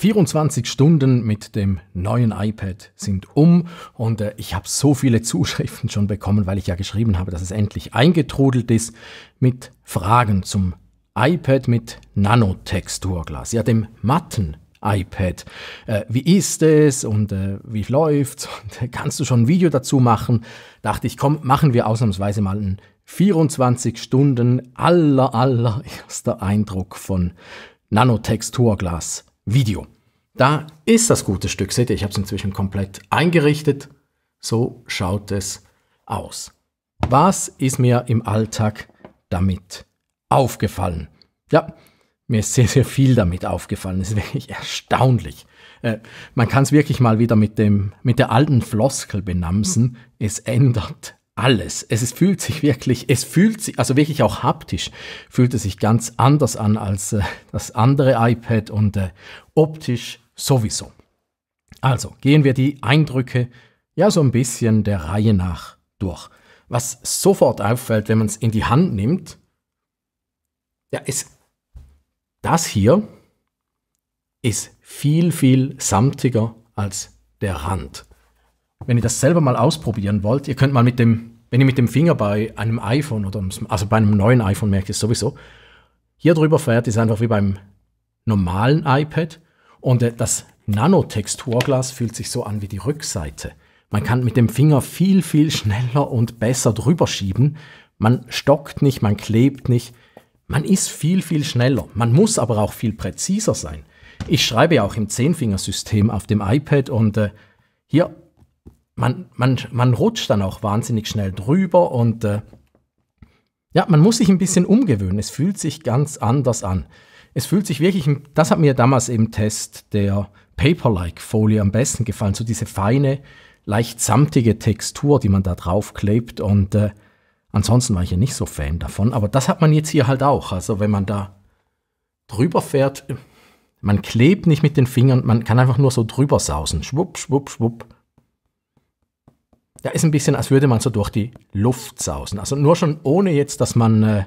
24 Stunden mit dem neuen iPad sind um und äh, ich habe so viele Zuschriften schon bekommen, weil ich ja geschrieben habe, dass es endlich eingetrudelt ist mit Fragen zum iPad mit Nanotexturglas, ja dem matten iPad. Äh, wie ist es und äh, wie läuft's? Und, äh, kannst du schon ein Video dazu machen? Dachte ich, komm, machen wir ausnahmsweise mal ein 24 Stunden aller allererster Eindruck von Nanotexturglas Video. Da ist das gute Stück. Seht ihr, ich habe es inzwischen komplett eingerichtet. So schaut es aus. Was ist mir im Alltag damit aufgefallen? Ja, mir ist sehr, sehr viel damit aufgefallen. Das ist wirklich erstaunlich. Äh, man kann es wirklich mal wieder mit, dem, mit der alten Floskel benamsen. Es ändert alles. Es ist, fühlt sich wirklich, es fühlt sich, also wirklich auch haptisch, fühlt es sich ganz anders an als äh, das andere iPad und äh, optisch sowieso. Also gehen wir die Eindrücke ja so ein bisschen der Reihe nach durch. Was sofort auffällt, wenn man es in die Hand nimmt, ja, ist das hier ist viel, viel samtiger als der Rand wenn ihr das selber mal ausprobieren wollt, ihr könnt mal mit dem, wenn ihr mit dem Finger bei einem iPhone oder also bei einem neuen iPhone merkt ihr es sowieso, hier drüber fährt ist einfach wie beim normalen iPad und äh, das Nanotexturglas fühlt sich so an wie die Rückseite. Man kann mit dem Finger viel, viel schneller und besser drüber schieben. Man stockt nicht, man klebt nicht. Man ist viel, viel schneller. Man muss aber auch viel präziser sein. Ich schreibe ja auch im Zehnfingersystem auf dem iPad und äh, hier man, man, man rutscht dann auch wahnsinnig schnell drüber und äh, ja, man muss sich ein bisschen umgewöhnen. Es fühlt sich ganz anders an. Es fühlt sich wirklich, das hat mir damals im Test der Paper-like-Folie am besten gefallen, so diese feine, leicht samtige Textur, die man da drauf klebt und äh, ansonsten war ich ja nicht so Fan davon, aber das hat man jetzt hier halt auch. Also wenn man da drüber fährt, man klebt nicht mit den Fingern, man kann einfach nur so drüber sausen. Schwupp, schwupp, schwupp. Da ist ein bisschen, als würde man so durch die Luft sausen. Also nur schon ohne jetzt, dass man äh,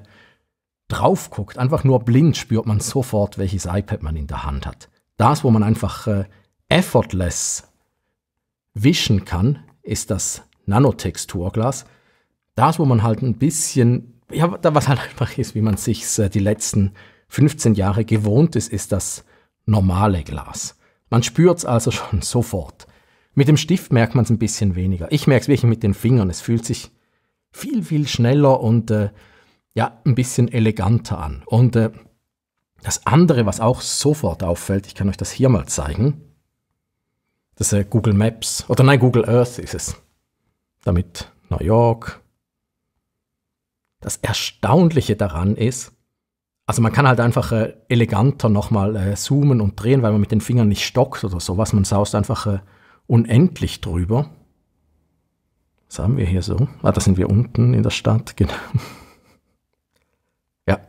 drauf guckt, einfach nur blind spürt man sofort, welches iPad man in der Hand hat. Das, wo man einfach äh, effortless wischen kann, ist das Nanotexturglas. Das, wo man halt ein bisschen, ja, was halt einfach ist, wie man sich äh, die letzten 15 Jahre gewohnt ist, ist das normale Glas. Man spürt es also schon sofort. Mit dem Stift merkt man es ein bisschen weniger. Ich merke es wirklich mit den Fingern. Es fühlt sich viel, viel schneller und äh, ja, ein bisschen eleganter an. Und äh, das andere, was auch sofort auffällt, ich kann euch das hier mal zeigen, das äh, Google Maps, oder nein, Google Earth ist es. Damit New York. Das Erstaunliche daran ist, also man kann halt einfach äh, eleganter nochmal äh, zoomen und drehen, weil man mit den Fingern nicht stockt oder sowas, man saust einfach äh, unendlich drüber. Was haben wir hier so? Ah, da sind wir unten in der Stadt, genau. ja,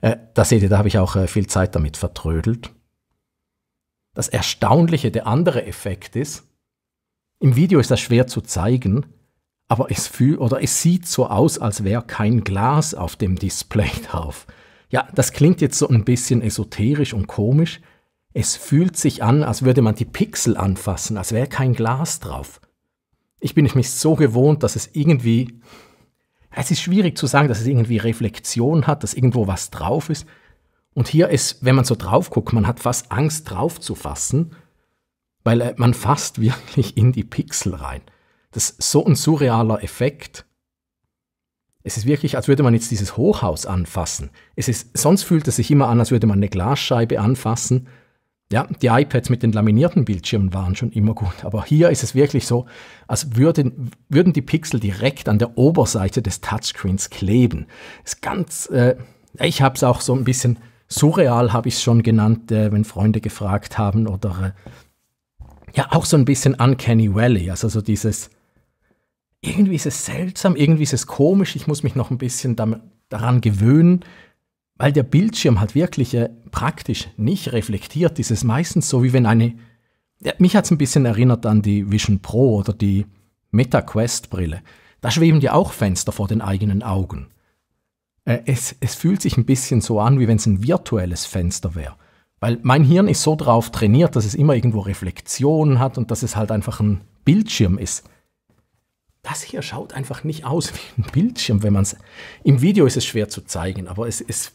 äh, da seht ihr, da habe ich auch äh, viel Zeit damit vertrödelt. Das Erstaunliche, der andere Effekt ist, im Video ist das schwer zu zeigen, aber es, fühl, oder es sieht so aus, als wäre kein Glas auf dem Display drauf. Ja, das klingt jetzt so ein bisschen esoterisch und komisch, es fühlt sich an, als würde man die Pixel anfassen, als wäre kein Glas drauf. Ich bin mich so gewohnt, dass es irgendwie. Es ist schwierig zu sagen, dass es irgendwie Reflexion hat, dass irgendwo was drauf ist. Und hier ist, wenn man so drauf guckt, man hat fast Angst drauf zu fassen, weil äh, man fasst wirklich in die Pixel rein. Das ist so ein surrealer Effekt. Es ist wirklich, als würde man jetzt dieses Hochhaus anfassen. Es ist, sonst fühlt es sich immer an, als würde man eine Glasscheibe anfassen. Ja, die iPads mit den laminierten Bildschirmen waren schon immer gut, aber hier ist es wirklich so, als würden, würden die Pixel direkt an der Oberseite des Touchscreens kleben. Ist ganz, äh, ich habe es auch so ein bisschen surreal, habe ich es schon genannt, äh, wenn Freunde gefragt haben oder äh, ja, auch so ein bisschen Uncanny Valley, also so dieses, irgendwie ist es seltsam, irgendwie ist es komisch, ich muss mich noch ein bisschen daran gewöhnen, weil der Bildschirm halt wirklich äh, praktisch nicht reflektiert, ist es meistens so, wie wenn eine. Ja, mich hat es ein bisschen erinnert an die Vision Pro oder die Meta Quest Brille. Da schweben ja auch Fenster vor den eigenen Augen. Äh, es, es fühlt sich ein bisschen so an, wie wenn es ein virtuelles Fenster wäre. Weil mein Hirn ist so drauf trainiert, dass es immer irgendwo Reflexionen hat und dass es halt einfach ein Bildschirm ist das hier schaut einfach nicht aus wie ein Bildschirm, wenn man es. Im Video ist es schwer zu zeigen, aber es ist.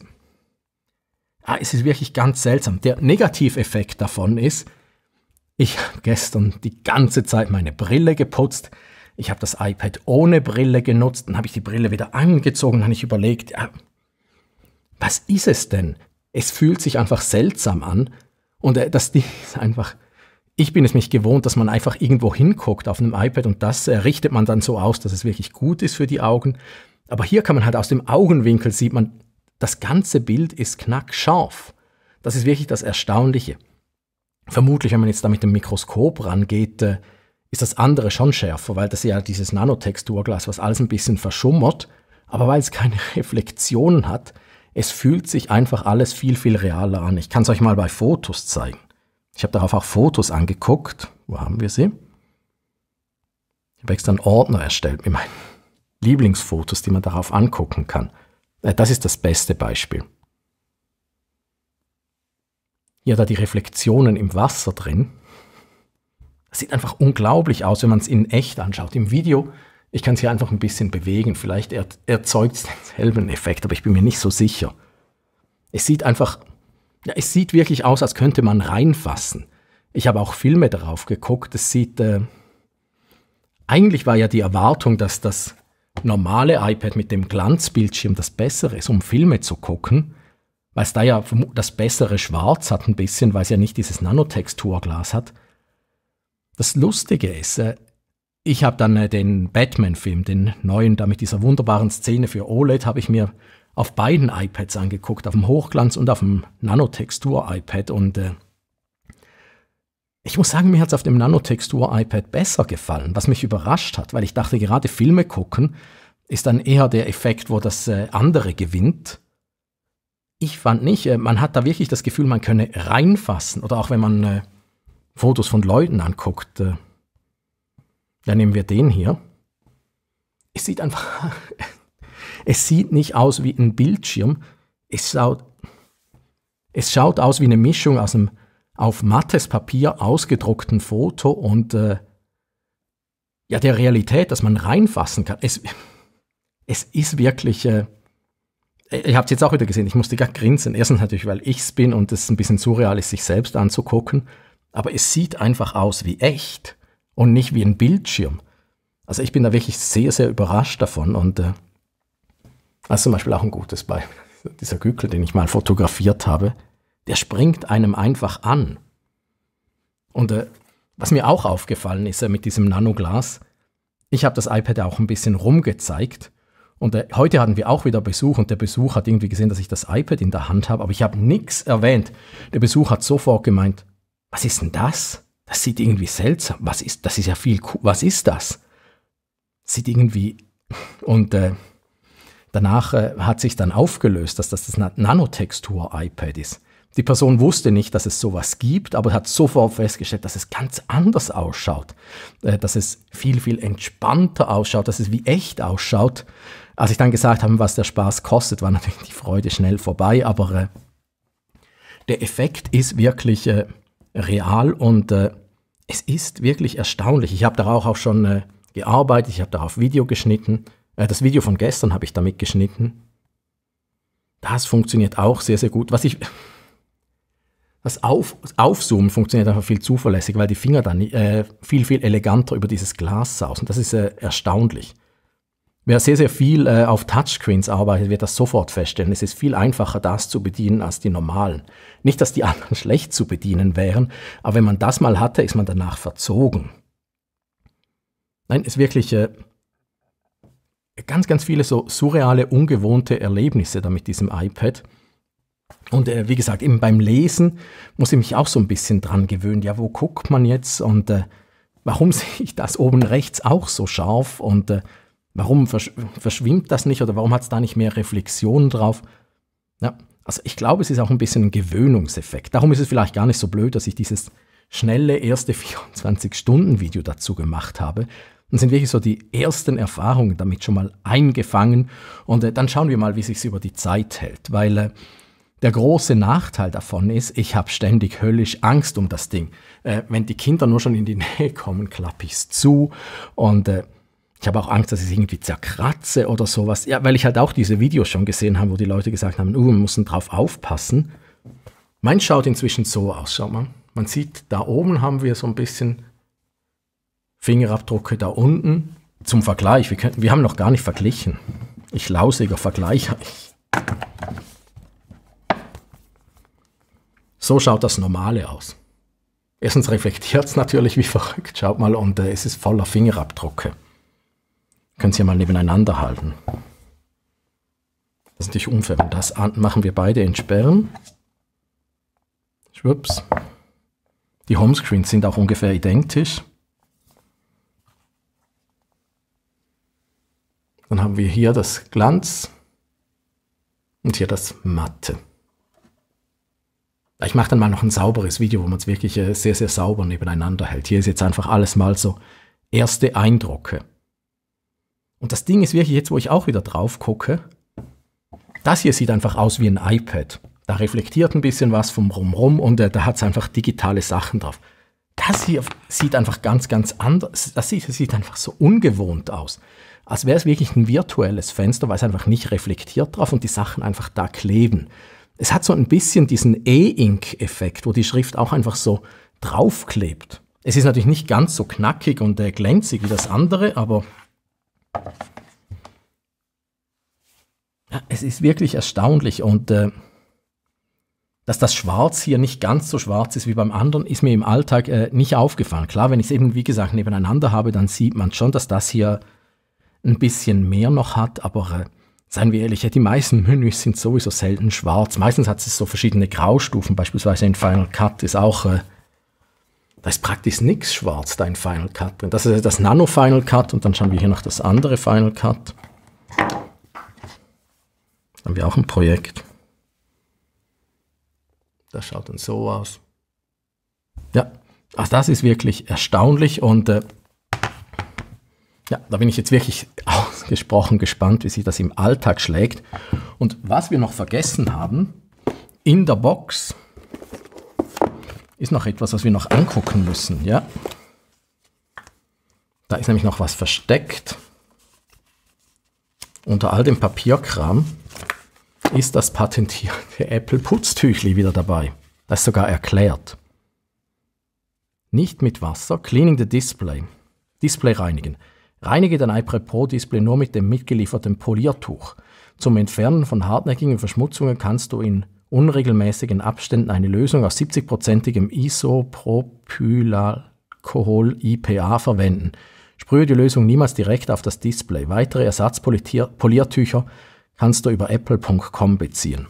Ah, es ist wirklich ganz seltsam. Der Negativeffekt davon ist, ich habe gestern die ganze Zeit meine Brille geputzt. Ich habe das iPad ohne Brille genutzt. Dann habe ich die Brille wieder angezogen. Dann habe ich überlegt, ja, ah, was ist es denn? Es fühlt sich einfach seltsam an. Und äh, das Ding ist einfach ich bin es nicht gewohnt, dass man einfach irgendwo hinguckt auf einem iPad und das äh, richtet man dann so aus, dass es wirklich gut ist für die Augen. Aber hier kann man halt aus dem Augenwinkel sieht man, das ganze Bild ist knackscharf. Das ist wirklich das Erstaunliche. Vermutlich, wenn man jetzt da mit dem Mikroskop rangeht, äh, ist das andere schon schärfer, weil das ja dieses Nanotexturglas, was alles ein bisschen verschummert, aber weil es keine Reflexionen hat, es fühlt sich einfach alles viel, viel realer an. Ich kann es euch mal bei Fotos zeigen. Ich habe darauf auch Fotos angeguckt. Wo haben wir sie? Ich habe extra einen Ordner erstellt mit meinen Lieblingsfotos, die man darauf angucken kann. Äh, das ist das beste Beispiel. Ja, da die Reflexionen im Wasser drin. Das sieht einfach unglaublich aus, wenn man es in echt anschaut. Im Video, ich kann es hier einfach ein bisschen bewegen. Vielleicht erzeugt es denselben Effekt, aber ich bin mir nicht so sicher. Es sieht einfach ja, es sieht wirklich aus, als könnte man reinfassen. Ich habe auch Filme darauf geguckt. Es sieht. Äh, eigentlich war ja die Erwartung, dass das normale iPad mit dem Glanzbildschirm das bessere ist, um Filme zu gucken, weil es da ja das bessere Schwarz hat ein bisschen, weil es ja nicht dieses Nanotexturglas hat. Das Lustige ist, äh, ich habe dann äh, den Batman-Film, den neuen, da mit dieser wunderbaren Szene für OLED, habe ich mir auf beiden iPads angeguckt, auf dem Hochglanz und auf dem Nanotextur-iPad. Und äh, ich muss sagen, mir hat es auf dem Nanotextur-iPad besser gefallen, was mich überrascht hat, weil ich dachte, gerade Filme gucken ist dann eher der Effekt, wo das äh, andere gewinnt. Ich fand nicht, äh, man hat da wirklich das Gefühl, man könne reinfassen oder auch wenn man äh, Fotos von Leuten anguckt. dann äh, nehmen wir den hier. Es sieht einfach es sieht nicht aus wie ein Bildschirm, es schaut, es schaut aus wie eine Mischung aus einem auf mattes Papier ausgedruckten Foto und äh, ja, der Realität, dass man reinfassen kann. Es, es ist wirklich, äh, ich habe es jetzt auch wieder gesehen, ich musste gar grinsen. Erstens natürlich, weil ich es bin und es ein bisschen surreal ist, sich selbst anzugucken. Aber es sieht einfach aus wie echt und nicht wie ein Bildschirm. Also ich bin da wirklich sehr, sehr überrascht davon und äh, das ist zum Beispiel auch ein gutes Beispiel. Dieser Gükel, den ich mal fotografiert habe, der springt einem einfach an. Und äh, was mir auch aufgefallen ist äh, mit diesem Nanoglas, ich habe das iPad auch ein bisschen rumgezeigt. Und äh, heute hatten wir auch wieder Besuch und der Besuch hat irgendwie gesehen, dass ich das iPad in der Hand habe, aber ich habe nichts erwähnt. Der Besuch hat sofort gemeint, was ist denn das? Das sieht irgendwie seltsam. Was ist, das ist ja viel, was ist das? Sieht irgendwie, und äh, Danach äh, hat sich dann aufgelöst, dass das das Nanotextur-iPad ist. Die Person wusste nicht, dass es sowas gibt, aber hat sofort festgestellt, dass es ganz anders ausschaut, äh, dass es viel, viel entspannter ausschaut, dass es wie echt ausschaut. Als ich dann gesagt habe, was der Spaß kostet, war natürlich die Freude schnell vorbei, aber äh, der Effekt ist wirklich äh, real und äh, es ist wirklich erstaunlich. Ich habe darauf auch schon äh, gearbeitet, ich habe darauf Video geschnitten. Äh, das Video von gestern habe ich damit geschnitten. Das funktioniert auch sehr, sehr gut. Was ich. Das Auf, Aufzoomen funktioniert einfach viel zuverlässig, weil die Finger dann äh, viel, viel eleganter über dieses Glas sausen. Das ist äh, erstaunlich. Wer sehr, sehr viel äh, auf Touchscreens arbeitet, wird das sofort feststellen. Es ist viel einfacher, das zu bedienen als die normalen. Nicht, dass die anderen schlecht zu bedienen wären, aber wenn man das mal hatte, ist man danach verzogen. Nein, ist wirklich, äh, ganz, ganz viele so surreale, ungewohnte Erlebnisse da mit diesem iPad. Und äh, wie gesagt, eben beim Lesen muss ich mich auch so ein bisschen dran gewöhnen. Ja, wo guckt man jetzt und äh, warum sehe ich das oben rechts auch so scharf und äh, warum versch verschwimmt das nicht oder warum hat es da nicht mehr Reflexionen drauf? Ja, also ich glaube, es ist auch ein bisschen ein Gewöhnungseffekt. Darum ist es vielleicht gar nicht so blöd, dass ich dieses schnelle erste 24-Stunden-Video dazu gemacht habe, und sind wirklich so die ersten Erfahrungen damit schon mal eingefangen. Und äh, dann schauen wir mal, wie sich über die Zeit hält, weil äh, der große Nachteil davon ist, ich habe ständig höllisch Angst um das Ding. Äh, wenn die Kinder nur schon in die Nähe kommen, klappe ich es zu und äh, ich habe auch Angst, dass ich es irgendwie zerkratze oder sowas. Ja, weil ich halt auch diese Videos schon gesehen habe, wo die Leute gesagt haben, uh, wir müssen drauf aufpassen. Mein schaut inzwischen so aus, schaut mal. Man sieht, da oben haben wir so ein bisschen Fingerabdrücke da unten. Zum Vergleich, wir, können, wir haben noch gar nicht verglichen. Ich lausiger Vergleich. So schaut das Normale aus. Erstens reflektiert es natürlich wie verrückt. Schaut mal, und äh, es ist voller Fingerabdrücke. Können Sie mal nebeneinander halten. Das ist natürlich unfair. das machen wir beide entsperren. Schwupps. Die Homescreens sind auch ungefähr identisch. Dann haben wir hier das Glanz und hier das Matte. Ich mache dann mal noch ein sauberes Video, wo man es wirklich äh, sehr, sehr sauber nebeneinander hält. Hier ist jetzt einfach alles mal so erste Eindrücke. Und das Ding ist wirklich jetzt, wo ich auch wieder drauf gucke, das hier sieht einfach aus wie ein iPad. Da reflektiert ein bisschen was vom Rumrum und äh, da hat es einfach digitale Sachen drauf. Das hier sieht einfach ganz, ganz anders, das sieht, das sieht einfach so ungewohnt aus als wäre es wirklich ein virtuelles Fenster, weil es einfach nicht reflektiert drauf und die Sachen einfach da kleben. Es hat so ein bisschen diesen E-Ink-Effekt, wo die Schrift auch einfach so draufklebt. Es ist natürlich nicht ganz so knackig und äh, glänzig wie das andere, aber ja, es ist wirklich erstaunlich und äh, dass das Schwarz hier nicht ganz so schwarz ist wie beim anderen, ist mir im Alltag äh, nicht aufgefallen. Klar, wenn ich es eben, wie gesagt, nebeneinander habe, dann sieht man schon, dass das hier ein bisschen mehr noch hat, aber äh, seien wir ehrlich, ja, die meisten Menüs sind sowieso selten schwarz. Meistens hat es so verschiedene Graustufen, beispielsweise in Final Cut ist auch, äh, da ist praktisch nichts schwarz da in Final Cut drin. Das ist das Nano Final Cut und dann schauen wir hier noch das andere Final Cut. Dann haben wir auch ein Projekt. Das schaut dann so aus. Ja, also das ist wirklich erstaunlich und äh, ja, da bin ich jetzt wirklich ausgesprochen gespannt, wie sich das im Alltag schlägt. Und was wir noch vergessen haben, in der Box ist noch etwas, was wir noch angucken müssen. Ja? Da ist nämlich noch was versteckt. Unter all dem Papierkram ist das patentierte Apple-Putztüchli wieder dabei. Das ist sogar erklärt. Nicht mit Wasser, cleaning the display. Display reinigen. Reinige dein iPad Pro Display nur mit dem mitgelieferten Poliertuch. Zum Entfernen von hartnäckigen Verschmutzungen kannst du in unregelmäßigen Abständen eine Lösung aus 70%igem Isopropylalkohol IPA verwenden. Sprühe die Lösung niemals direkt auf das Display. Weitere Ersatzpoliertücher kannst du über apple.com beziehen.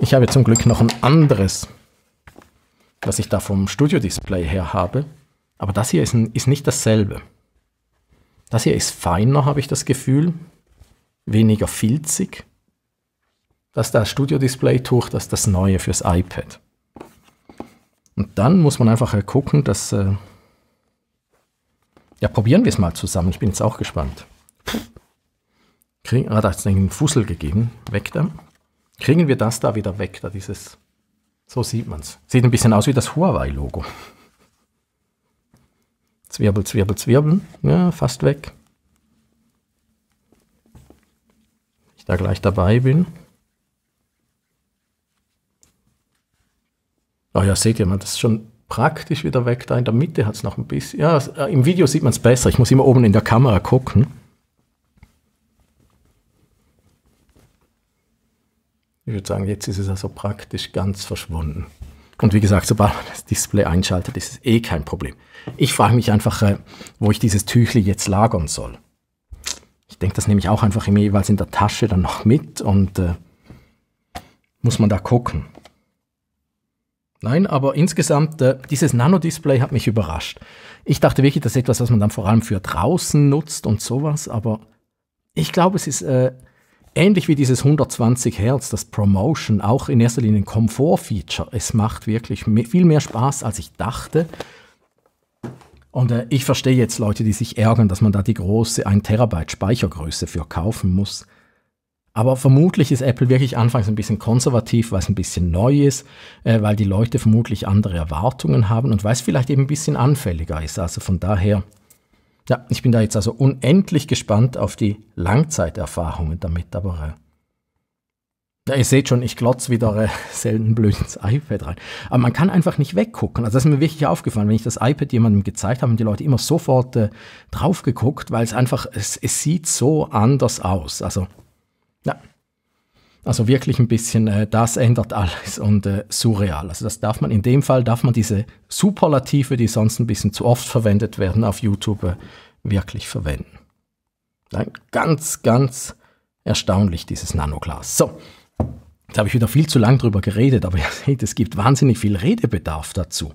Ich habe zum Glück noch ein anderes, das ich da vom Studio-Display her habe. Aber das hier ist, ist nicht dasselbe. Das hier ist feiner, habe ich das Gefühl, weniger filzig. Das ist das Studio-Display-Tuch, das ist das neue fürs iPad. Und dann muss man einfach äh, gucken, dass... Äh ja, probieren wir es mal zusammen. Ich bin jetzt auch gespannt. Kriegen, ah, da hat es einen Fussel gegeben. Weg da. Kriegen wir das da wieder weg, da dieses... So sieht man es. Sieht ein bisschen aus wie das Huawei-Logo. Zwirbel, Zwirbel, Zwirbel. Ja, ne, fast weg. Ich da gleich dabei bin. oh ja, seht ihr mal, das ist schon praktisch wieder weg. Da in der Mitte hat es noch ein bisschen. Ja, äh, im Video sieht man es besser. Ich muss immer oben in der Kamera gucken. Ich würde sagen, jetzt ist es also praktisch ganz verschwunden. Und wie gesagt, sobald man das Display einschaltet, ist es eh kein Problem. Ich frage mich einfach, äh, wo ich dieses Tüchli jetzt lagern soll. Ich denke, das nehme ich auch einfach immer jeweils in der Tasche dann noch mit und äh, muss man da gucken. Nein, aber insgesamt, äh, dieses Nano-Display hat mich überrascht. Ich dachte wirklich, das ist etwas, was man dann vor allem für draußen nutzt und sowas, aber ich glaube, es ist äh, ähnlich wie dieses 120 Hertz, das Promotion, auch in erster Linie ein Komfort-Feature. Es macht wirklich viel mehr Spaß, als ich dachte. Und äh, ich verstehe jetzt Leute, die sich ärgern, dass man da die große 1 Terabyte Speichergröße für kaufen muss. Aber vermutlich ist Apple wirklich anfangs ein bisschen konservativ, weil es ein bisschen neu ist, äh, weil die Leute vermutlich andere Erwartungen haben und weil es vielleicht eben ein bisschen anfälliger ist. Also von daher ja, ich bin da jetzt also unendlich gespannt auf die Langzeiterfahrungen damit, aber ja, ihr seht schon, ich glotz wieder äh, selten blöd ins iPad rein. Aber man kann einfach nicht weggucken. Also das ist mir wirklich aufgefallen, wenn ich das iPad jemandem gezeigt habe, haben die Leute immer sofort äh, drauf geguckt, weil es einfach, es, es sieht so anders aus. Also, ja, also wirklich ein bisschen, äh, das ändert alles und äh, surreal. Also das darf man in dem Fall, darf man diese Superlative, die sonst ein bisschen zu oft verwendet werden auf YouTube, äh, wirklich verwenden. Nein, ganz, ganz erstaunlich, dieses Nanoglas. So, jetzt habe ich wieder viel zu lang drüber geredet, aber ihr seht, es gibt wahnsinnig viel Redebedarf dazu.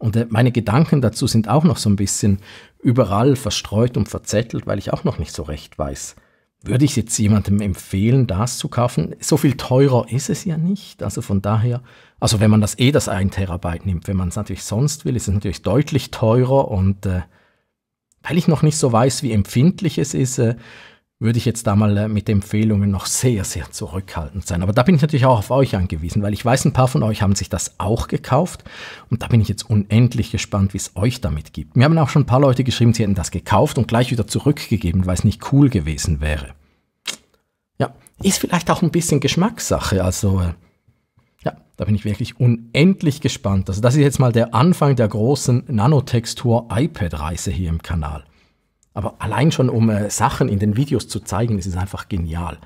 Und äh, meine Gedanken dazu sind auch noch so ein bisschen überall verstreut und verzettelt, weil ich auch noch nicht so recht weiß, würde ich jetzt jemandem empfehlen, das zu kaufen? So viel teurer ist es ja nicht. Also von daher, also wenn man das eh das 1 Terabyte nimmt, wenn man es natürlich sonst will, ist es natürlich deutlich teurer und äh, weil ich noch nicht so weiß, wie empfindlich es ist, äh, würde ich jetzt da mal äh, mit Empfehlungen noch sehr, sehr zurückhaltend sein. Aber da bin ich natürlich auch auf euch angewiesen, weil ich weiß, ein paar von euch haben sich das auch gekauft und da bin ich jetzt unendlich gespannt, wie es euch damit gibt. Mir haben auch schon ein paar Leute geschrieben, sie hätten das gekauft und gleich wieder zurückgegeben, weil es nicht cool gewesen wäre. Ja, ist vielleicht auch ein bisschen Geschmackssache, also äh, ja, da bin ich wirklich unendlich gespannt. Also das ist jetzt mal der Anfang der großen Nanotextur-iPad-Reise hier im Kanal. Aber allein schon, um äh, Sachen in den Videos zu zeigen, ist es einfach genial.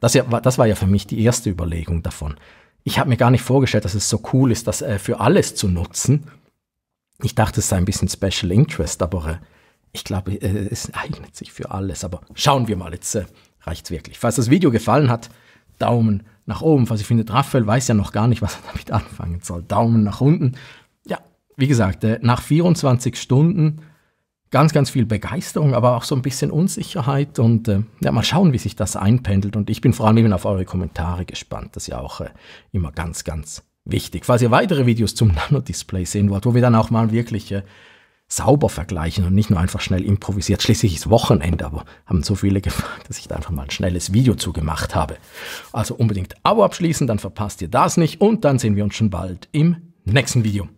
Das, ja, das war ja für mich die erste Überlegung davon. Ich habe mir gar nicht vorgestellt, dass es so cool ist, das äh, für alles zu nutzen. Ich dachte, es sei ein bisschen Special Interest, aber äh, ich glaube, äh, es eignet sich für alles. Aber schauen wir mal, jetzt äh, reicht's wirklich. Falls das Video gefallen hat, Daumen nach oben. Falls ihr findet, Raphael weiß ja noch gar nicht, was er damit anfangen soll. Daumen nach unten. Ja, wie gesagt, äh, nach 24 Stunden ganz, ganz viel Begeisterung, aber auch so ein bisschen Unsicherheit. Und äh, ja, mal schauen, wie sich das einpendelt. Und ich bin vor allem eben auf eure Kommentare gespannt. Das ist ja auch äh, immer ganz, ganz wichtig. Falls ihr weitere Videos zum Nano-Display sehen wollt, wo wir dann auch mal wirklich äh, sauber vergleichen und nicht nur einfach schnell improvisiert. Schließlich ist Wochenende, aber haben so viele gefragt, dass ich da einfach mal ein schnelles Video zu gemacht habe. Also unbedingt Abo abschließen, dann verpasst ihr das nicht und dann sehen wir uns schon bald im nächsten Video.